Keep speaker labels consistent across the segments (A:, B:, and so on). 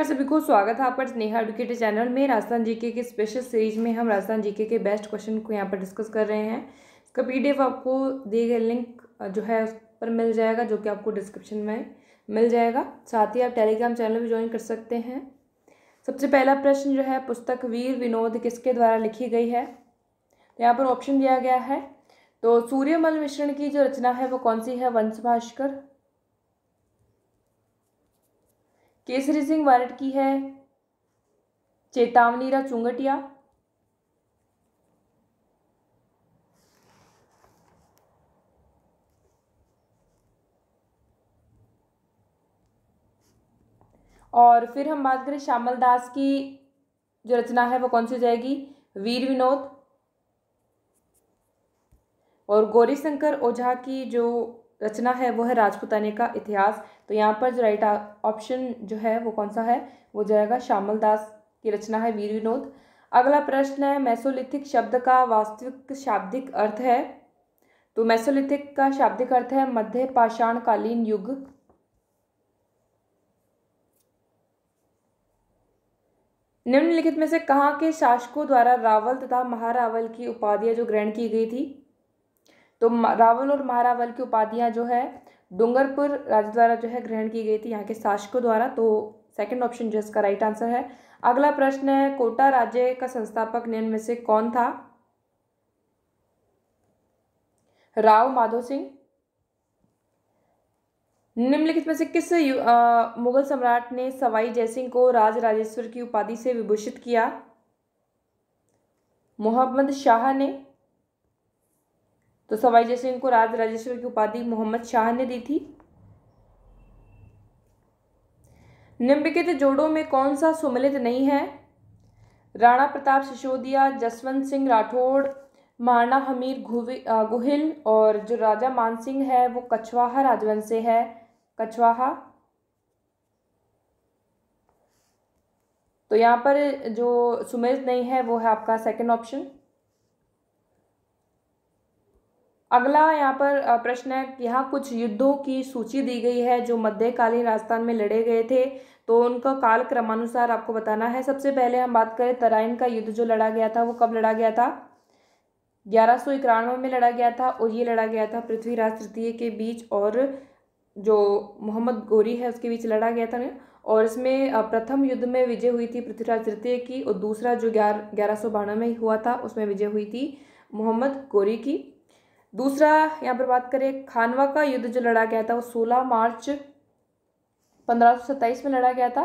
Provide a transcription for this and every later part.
A: नमस्कार सभी को स्वागत है आपका स्नेहा एडुकेटर चैनल में राजस्थान जीके के स्पेशल सीरीज में हम राजस्थान जीके के बेस्ट क्वेश्चन को यहाँ पर डिस्कस कर रहे हैं इसका पीडीएफ आपको दिए गए लिंक जो है उस पर मिल जाएगा जो कि आपको डिस्क्रिप्शन में मिल जाएगा साथ ही आप टेलीग्राम चैनल भी ज्वाइन कर सकते हैं सबसे पहला प्रश्न जो है पुस्तक वीर विनोद किसके द्वारा लिखी गई है तो यहाँ पर ऑप्शन दिया गया है तो सूर्यमल मिश्रण की जो रचना है वो कौन सी है वंश भास्कर केसरी सिंह वारट की है रा चुंगटिया और फिर हम बात करें श्यामल दास की जो रचना है वो कौन सी हो जाएगी वीर विनोद और गौरी शंकर ओझा की जो रचना है वो है राजपुताने का इतिहास तो यहाँ पर जो राइट ऑप्शन जो है वो कौन सा है वो जाएगा श्यामल दास की रचना है वीर विनोद अगला प्रश्न है मैसोलिथिक शब्द का वास्तविक शाब्दिक अर्थ है तो मैसोलिथिक का शाब्दिक अर्थ है मध्य पाषाणकालीन युग निम्नलिखित में से कहाँ के शासकों द्वारा रावल तथा महारावल की उपाधियां जो ग्रहण की गई थी तो रावण और महारावल की उपाधियाँ जो है डूंगरपुर राजा द्वारा जो है ग्रहण की गई थी यहाँ के शासकों द्वारा तो सेकंड ऑप्शन जो इसका राइट आंसर है अगला प्रश्न है कोटा राज्य का संस्थापक निम्न में से कौन था राव माधो सिंह निम्नलिखित में से किस आ, मुगल सम्राट ने सवाई जयसिंह को राज राजेश्वर की उपाधि से विभूषित किया मोहम्मद शाह ने तो सवाई जयसिंह को राज राजेश्वर की उपाधि मोहम्मद शाह ने दी थी निम्नलिखित जोड़ों में कौन सा सुमिलित नहीं है राणा प्रताप सिसोदिया जसवंत सिंह राठौड़ महाराणा हमीर गुहिल और जो राजा मानसिंह है वो कछवाहा राजवंश से है कछवाहा तो यहाँ पर जो सुमिलित नहीं है वो है आपका सेकंड ऑप्शन अगला यहाँ पर प्रश्न है यहाँ कुछ युद्धों की सूची दी गई है जो मध्यकालीन राजस्थान में लड़े गए थे तो उनका काल क्रमानुसार आपको बताना है सबसे पहले हम बात करें तराइन का युद्ध जो लड़ा गया था वो कब लड़ा गया था ग्यारह सौ इक्यानवे में लड़ा गया था और ये लड़ा गया था पृथ्वीराज तृतीय के बीच और जो मोहम्मद गोरी है उसके बीच लड़ा गया था और इसमें प्रथम युद्ध में विजय हुई थी पृथ्वीराज तृतीय की और दूसरा जो ग्यारह ग्यारह सौ बानवे में हुआ था उसमें विजय हुई थी मोहम्मद गोरी की दूसरा यहाँ पर बात करें खानवा का युद्ध जो लड़ा गया था वो सोलह मार्च पंद्रह में लड़ा गया था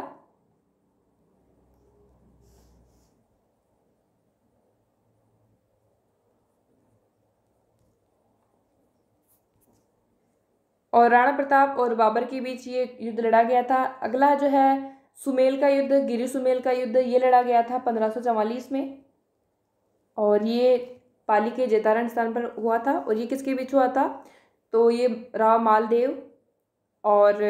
A: और राणा प्रताप और बाबर के बीच ये युद्ध लड़ा गया था अगला जो है सुमेल का युद्ध गिरी सुमेल का युद्ध ये लड़ा गया था पंद्रह में और ये पाली के जैतारण स्थान पर हुआ था और ये किसके बीच हुआ था तो ये राव मालदेव और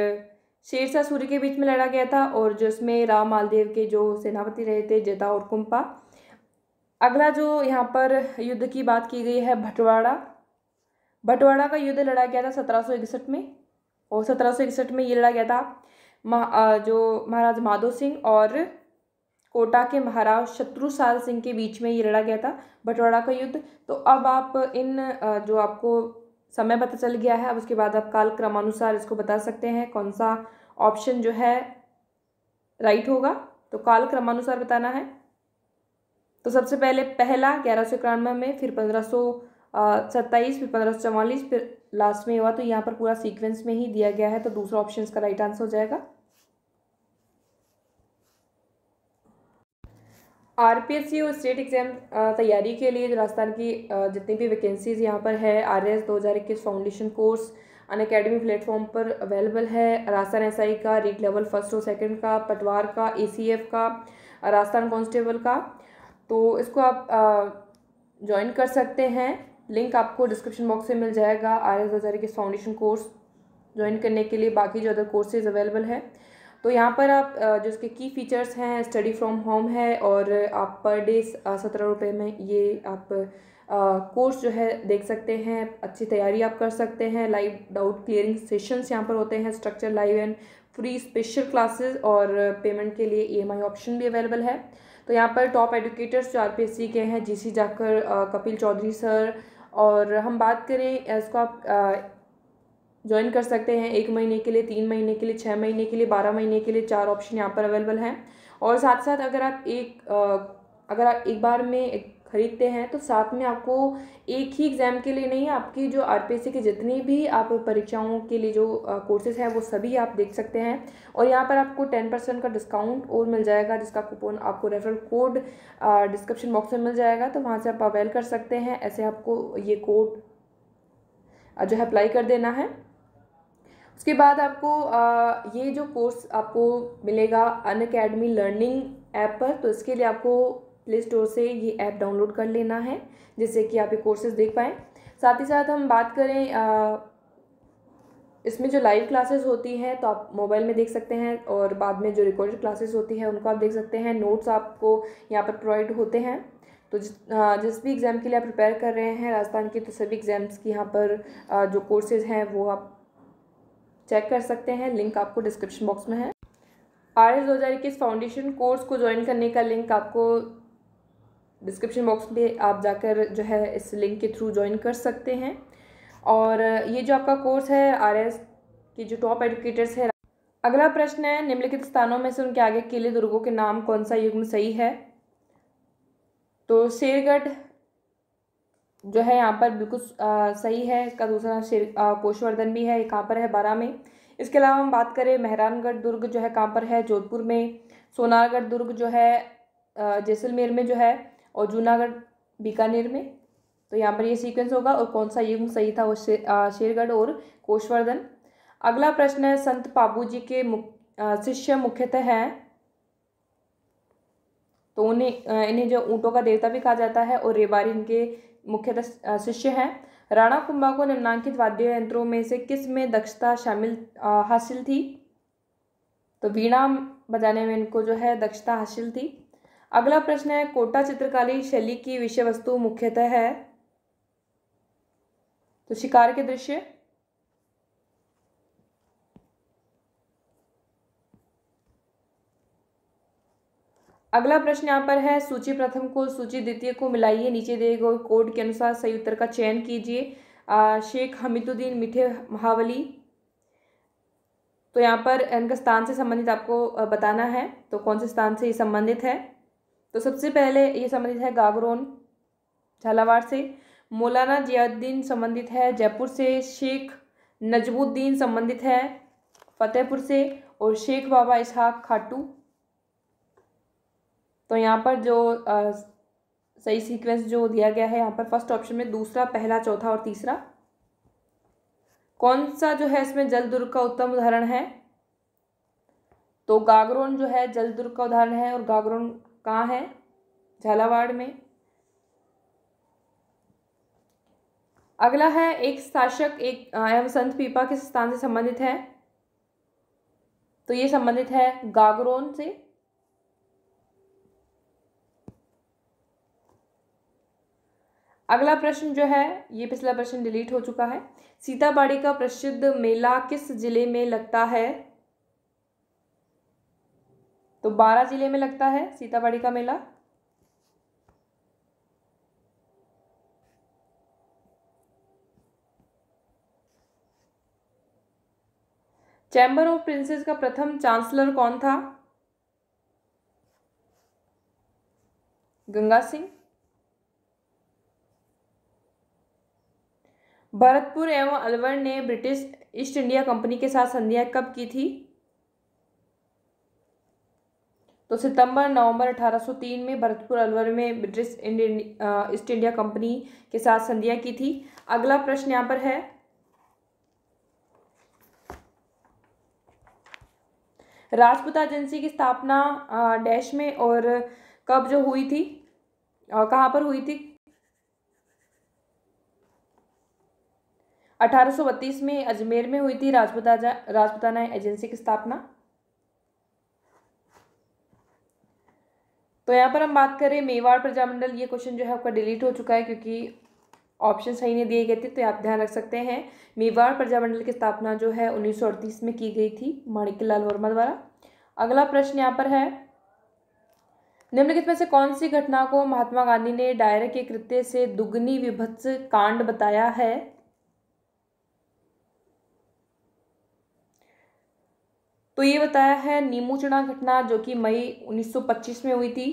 A: शेरशाह सूर्य के बीच में लड़ा गया था और जो इसमें राम मालदेव के जो सेनापति रहे थे जेता और कुंपा अगला जो यहाँ पर युद्ध की बात की गई है भटवाड़ा भटवाड़ा का युद्ध लड़ा गया था सत्रह में और सत्रह में ये लड़ा गया था महा जो महाराज माधो सिंह और कोटा के महाराज शत्रु साल सिंह के बीच में ये लड़ा गया था बटवाड़ा का युद्ध तो अब आप इन जो आपको समय पता चल गया है अब उसके बाद आप काल क्रमानुसार इसको बता सकते हैं कौन सा ऑप्शन जो है राइट होगा तो काल क्रमानुसार बताना है तो सबसे पहले पहला ग्यारह सौ इक्यानवे में फिर पंद्रह सौ सत्ताईस फिर पंद्रह सौ चवालीस फिर लास्ट में हुआ तो यहाँ पर पूरा सीक्वेंस में ही दिया गया है तो दूसरा ऑप्शन इसका राइट आंसर हो जाएगा आर पी एस सी और स्टेट एग्ज़ाम तैयारी के लिए राजस्थान की जितनी भी वैकेंसीज़ यहाँ पर है आर एस दो हज़ार इक्कीस foundation course Unacademy platform पर अवेलेबल है राजस्थान एस आई का रीट लेवल फर्स्ट और सेकंड का पटवार का ए सी एफ का राजस्थान कॉन्स्टेबल का तो इसको आप ज्वाइन कर सकते हैं लिंक आपको डिस्क्रिप्शन बॉक्स में मिल जाएगा आर एस दो हज़ार इक्कीस फाउंडेशन कोर्स ज्वाइन करने के लिए बाकी जो अदर कोर्सेज अवेलेबल है तो यहाँ पर आप जो इसके की फ़ीचर्स हैं स्टडी फ्रॉम होम है और आप पर डे सत्रह रुपये में ये आप कोर्स जो है देख सकते हैं अच्छी तैयारी आप कर सकते हैं लाइव डाउट क्लियरिंग सेशंस यहाँ पर होते हैं structure live and free special classes और पेमेंट के लिए ईएमआई e ऑप्शन भी अवेलेबल है तो यहाँ पर टॉप एडुकेटर्स जो आर के हैं सी जाकर कपिल चौधरी सर और हम बात करें इसको आप ज्वाइन कर सकते हैं एक महीने के लिए तीन महीने के लिए छः महीने के लिए बारह महीने के लिए चार ऑप्शन यहाँ पर अवेलेबल हैं और साथ साथ अगर आप एक अगर आप एक बार में खरीदते हैं तो साथ में आपको एक ही एग्ज़ाम के लिए नहीं आपकी जो आर पी की जितनी भी आप परीक्षाओं के लिए जो कोर्सेज हैं वो सभी आप देख सकते हैं और यहाँ पर आपको टेन परसेंट का डिस्काउंट और मिल जाएगा जिसका कूपन आपको रेफरल कोड डिस्क्रिप्शन बॉक्स में मिल जाएगा तो वहाँ से आप अवेल कर सकते हैं ऐसे आपको ये कोड जो है अप्लाई कर देना है उसके बाद आपको ये जो कोर्स आपको मिलेगा अन अकेडमी लर्निंग ऐप पर तो इसके लिए आपको प्ले स्टोर से ये ऐप डाउनलोड कर लेना है जिससे कि आप ये कोर्सेज देख पाएँ साथ ही साथ हम बात करें आ, इसमें जो लाइव क्लासेस होती हैं तो आप मोबाइल में देख सकते हैं और बाद में जो रिकॉर्डेड क्लासेस होती हैं उनको आप देख सकते हैं नोट्स आपको यहाँ पर प्रोवाइड होते हैं तो जिस जिस भी एग्ज़ाम के लिए आप प्रिपेयर कर रहे हैं राजस्थान के तो सभी एग्ज़ाम्स की यहाँ पर जो कोर्सेज हैं वो आप चेक कर सकते हैं लिंक आपको डिस्क्रिप्शन बॉक्स में है आर एस दो हज़ार इक्कीस फाउंडेशन कोर्स को ज्वाइन करने का लिंक आपको डिस्क्रिप्शन बॉक्स में आप जाकर जो है इस लिंक के थ्रू ज्वाइन कर सकते हैं और ये जो आपका कोर्स है आर एस के जो टॉप एडुकेटर्स है अगला प्रश्न है निम्नलिखित स्थानों में से उनके आगे किले दुर्गों के नाम कौन सा युग्म सही है तो शेरगढ़ जो है यहाँ पर बिल्कुल सही है इसका दूसरा शेर कोशवर्धन भी है कहाँ पर है बारह में इसके अलावा हम बात करें मेहरानगढ़ दुर्ग जो है कहाँ पर है जोधपुर में सोनारगढ़ दुर्ग जो है जैसलमेर में जो है और जूनागढ़ बीकानेर में तो यहाँ पर ये सीक्वेंस होगा और कौन सा युग सही था वो शेरगढ़ और कोशवर्धन अगला प्रश्न है संत बाबू जी के मुख, शिष्य मुख्यतः हैं तो उन्हें इन्हें जो ऊँटों का देवता भी कहा जाता है और रेबारी इनके मुख्यतः शिष्य हैं राणा कुंभा को निम्नांकित वाद्य यंत्रों में से किस में दक्षता शामिल हासिल थी तो वीणा बजाने में इनको जो है दक्षता हासिल थी अगला प्रश्न है कोटा चित्रकारी शैली की विषय वस्तु मुख्यतः है तो शिकार के दृश्य अगला प्रश्न यहाँ पर है सूची प्रथम को सूची द्वितीय को मिलाइए नीचे दिए गए कोड के अनुसार सही उत्तर का चयन कीजिए शेख हमीदुद्दीन मिठे महावली तो यहाँ पर इनका स्थान से संबंधित आपको बताना है तो कौन से स्थान से ये संबंधित है तो सबसे पहले ये संबंधित है गागरोन झालावाड़ से मौलाना जियाउद्दीन संबंधित है जयपुर से शेख नजबुद्दीन संबंधित है फतेहपुर से और शेख बाबा इसहाक खाटू तो यहाँ पर जो आ, सही सीक्वेंस जो दिया गया है यहाँ पर फर्स्ट ऑप्शन में दूसरा पहला चौथा और तीसरा कौन सा जो है इसमें जल दुर्ग का उत्तम उदाहरण है तो गागरोन जो है जल दुर्ग का उदाहरण है और गागरोन कहाँ है झालावाड़ में अगला है एक शासक एक एवं संत पीपा किस स्थान से संबंधित है तो ये संबंधित है गागरोन से अगला प्रश्न जो है ये पिछला प्रश्न डिलीट हो चुका है सीताबाड़ी का प्रसिद्ध मेला किस जिले में लगता है तो बारह जिले में लगता है सीताबाड़ी का मेला चैम्बर ऑफ प्रिंसेस का प्रथम चांसलर कौन था गंगा सिंह भरतपुर एवं अलवर ने ब्रिटिश ईस्ट इंडिया कंपनी के साथ संधियाँ कब की थी तो सितंबर नवंबर 1803 में भरतपुर अलवर में ब्रिटिश ईस्ट इंडिया कंपनी के साथ संधियाँ की थी अगला प्रश्न यहाँ पर है राजपूत एजेंसी की स्थापना डैश में और कब जो हुई थी और कहाँ पर हुई थी 1832 में अजमेर में हुई थी राजपुताजा राजपुताना एजेंसी की स्थापना तो यहाँ पर हम बात करें मेवाड़ प्रजामंडल ये क्वेश्चन जो है आपका डिलीट हो चुका है क्योंकि ऑप्शन सही नहीं दिए गए थे तो आप ध्यान रख सकते हैं मेवाड़ प्रजामंडल की स्थापना जो है उन्नीस में की गई थी माणिक्यलाल वर्मा द्वारा अगला प्रश्न यहाँ पर है निम्नलिखित में से कौन सी घटना को महात्मा गांधी ने डायरे के कृत्य से दुगनी विभत्स कांड बताया है तो ये बताया है नीमू चुना घटना जो कि मई 1925 में हुई थी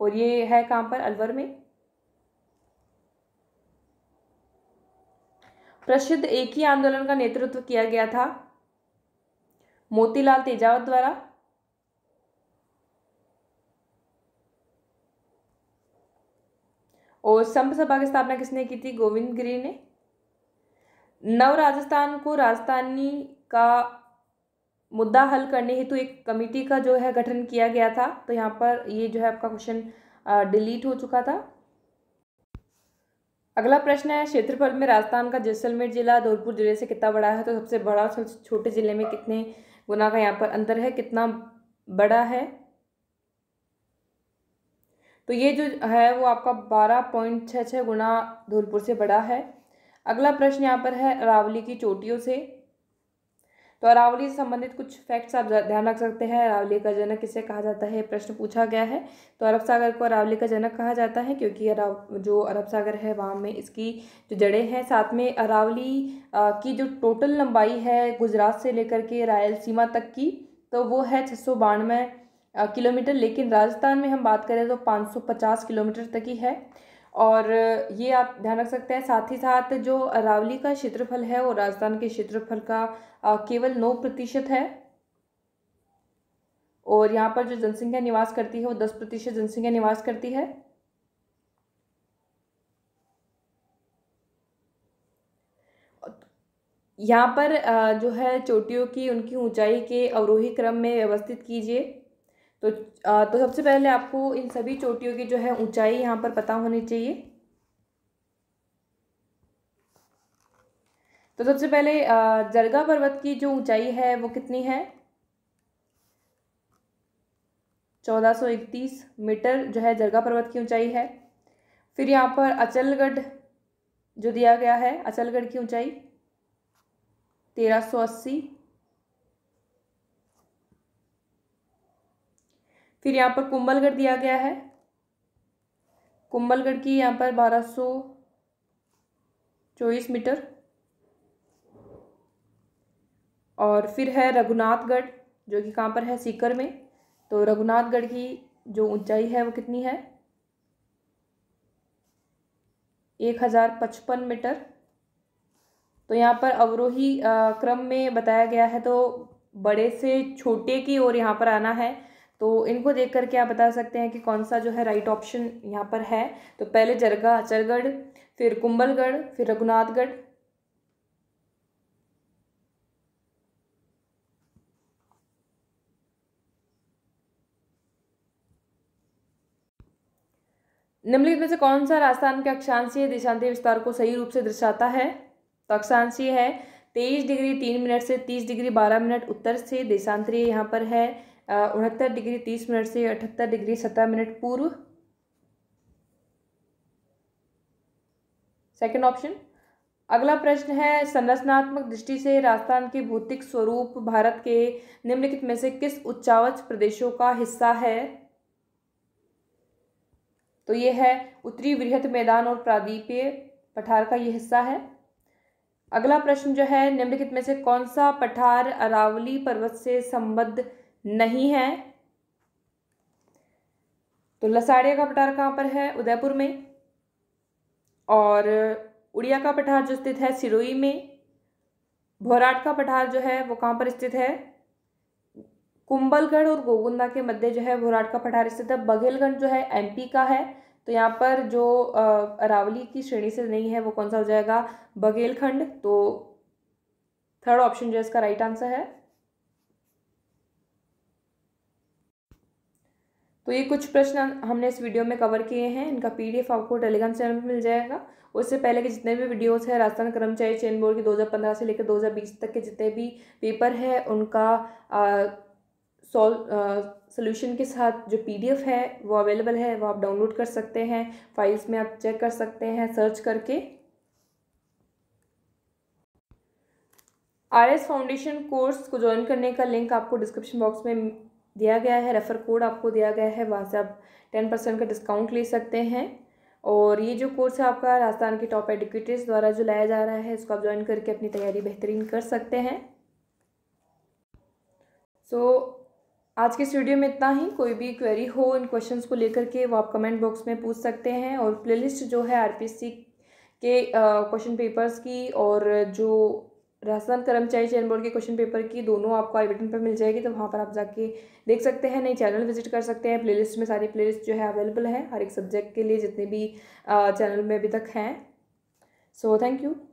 A: और ये है कहाँ पर अलवर में प्रसिद्ध एक ही आंदोलन का नेतृत्व किया गया था मोतीलाल तेजावत द्वारा और संभ सभा की स्थापना किसने की थी गोविंद गिरी ने नव राजस्थान को राजधानी का मुद्दा हल करने हेतु एक कमेटी का जो है गठन किया गया था तो यहाँ पर ये जो है आपका क्वेश्चन डिलीट हो चुका था अगला प्रश्न है क्षेत्रफल में राजस्थान का जैसलमेर जिला धौलपुर जिले से कितना बड़ा है तो सबसे बड़ा और सबसे छोटे जिले में कितने गुना का यहाँ पर अंतर है कितना बड़ा है तो ये जो है वो आपका बारह पॉइंट छः छः गुना धौलपुर से बड़ा है अगला प्रश्न यहाँ पर है अरावली की चोटियों से तो अरावली से संबंधित कुछ फैक्ट्स आप ध्यान रख सकते हैं अरावली का जनक किसे कहा जाता है प्रश्न पूछा गया है तो अरब सागर को अरावली का जनक कहा जाता है क्योंकि अराव जो अरब सागर है वहाँ में इसकी जो जड़ें हैं साथ में अरावली की जो टोटल लंबाई है गुजरात से लेकर के रायल सीमा तक की तो वो है छः सौ बानवे किलोमीटर लेकिन राजस्थान में हम बात करें तो पाँच किलोमीटर तक ही है और ये आप ध्यान रख सकते हैं साथ ही साथ जो अरावली का क्षेत्रफल है वो राजस्थान के क्षेत्रफल का केवल नौ प्रतिशत है और यहाँ पर जो जनसंख्या निवास करती है वो दस प्रतिशत जनसंख्या निवास करती है यहाँ पर जो है चोटियों की उनकी ऊंचाई के अवरोही क्रम में व्यवस्थित कीजिए तो आ, तो सबसे पहले आपको इन सभी चोटियों की जो है ऊंचाई यहाँ पर पता होनी चाहिए तो सबसे पहले जरगा पर्वत की जो ऊंचाई है वो कितनी है चौदह सौ इकतीस मीटर जो है जरगा पर्वत की ऊंचाई है फिर यहाँ पर अचलगढ़ जो दिया गया है अचलगढ़ की ऊंचाई तेरह सौ अस्सी फिर यहाँ पर कुंभलगढ़ दिया गया है कुंभलगढ़ की यहाँ पर बारह सौ चौबीस मीटर और फिर है रघुनाथगढ़ जो कि कहाँ पर है सीकर में तो रघुनाथगढ़ की जो ऊंचाई है वो कितनी है एक हज़ार पचपन मीटर तो यहाँ पर अवरोही क्रम में बताया गया है तो बड़े से छोटे की ओर यहाँ पर आना है तो इनको देख करके आप बता सकते हैं कि कौन सा जो है राइट ऑप्शन यहाँ पर है तो पहले जरगा अचरगढ़ फिर कुंभलगढ़ फिर रघुनाथगढ़ निम्नलिखित में से कौन सा राजस्थान के अक्षांशीय देशांतरीय विस्तार को सही रूप से दर्शाता है तो अक्षांशीय है तेईस डिग्री तीन मिनट से तीस डिग्री बारह मिनट उत्तर से देशांतरीय यहाँ पर है उनहत्तर डिग्री तीस मिनट से अठहत्तर डिग्री सत्रह मिनट पूर्व सेकंड ऑप्शन अगला प्रश्न है संरचनात्मक दृष्टि से राजस्थान के भौतिक स्वरूप भारत के निम्नलिखित में से किस उच्चावच प्रदेशों का हिस्सा है तो यह है उत्तरी वृहत मैदान और प्रादीपीय पठार का यह हिस्सा है अगला प्रश्न जो है निम्नलिखित में से कौन सा पठार अरावली पर्वत से संबद्ध नहीं है तो लसाड़िया का पठार कहाँ पर है उदयपुर में और उड़िया का पठार जो स्थित है सिरोई में भोराट का पठार जो है वो कहाँ पर स्थित है कुंबलगढ़ और गोगुंदा के मध्य जो है भोराट का पठार स्थित है बघेलगंज जो है एमपी का है तो यहाँ पर जो अरावली की श्रेणी से नहीं है वो कौन सा हो जाएगा बघेलखंड तो थर्ड ऑप्शन जो है इसका राइट आंसर है तो ये कुछ प्रश्न हमने इस वीडियो में कवर किए हैं इनका पीडीएफ आपको टेलीग्राम चैनल पर मिल जाएगा उससे पहले के जितने भी वीडियोस हैं राजस्थान कर्मचारी चयन बोर्ड के 2015 से लेकर 2020 तक के जितने भी पेपर है उनका सॉल्व सोल्यूशन के साथ जो पीडीएफ है वो अवेलेबल है वो आप डाउनलोड कर सकते हैं फाइल्स में आप चेक कर सकते हैं सर्च करके आर एस फाउंडेशन कोर्स को ज्वाइन करने का लिंक आपको डिस्क्रिप्शन बॉक्स में दिया गया है रेफ़र कोड आपको दिया गया है वहाँ से आप टेन परसेंट का डिस्काउंट ले सकते हैं और ये जो कोर्स है आपका राजस्थान के टॉप एडुकेटर्स द्वारा जो लाया जा रहा है इसको आप ज्वाइन करके अपनी तैयारी बेहतरीन कर सकते हैं सो so, आज के स्टूडियो में इतना ही कोई भी क्वेरी हो इन क्वेश्चंस को लेकर के वो आप कमेंट बॉक्स में पूछ सकते हैं और प्लेलिस्ट जो है आरपीसी के क्वेश्चन uh, पेपर्स की और जो राजस्थान कर्मचारी चयन बोर्ड के क्वेश्चन पेपर की दोनों आपको आई बटन पर मिल जाएगी तो वहाँ पर आप जाके देख सकते हैं नई चैनल विजिट कर सकते हैं प्लेलिस्ट में सारी प्लेलिस्ट जो है अवेलेबल है हर एक सब्जेक्ट के लिए जितने भी चैनल में अभी तक हैं सो थैंक यू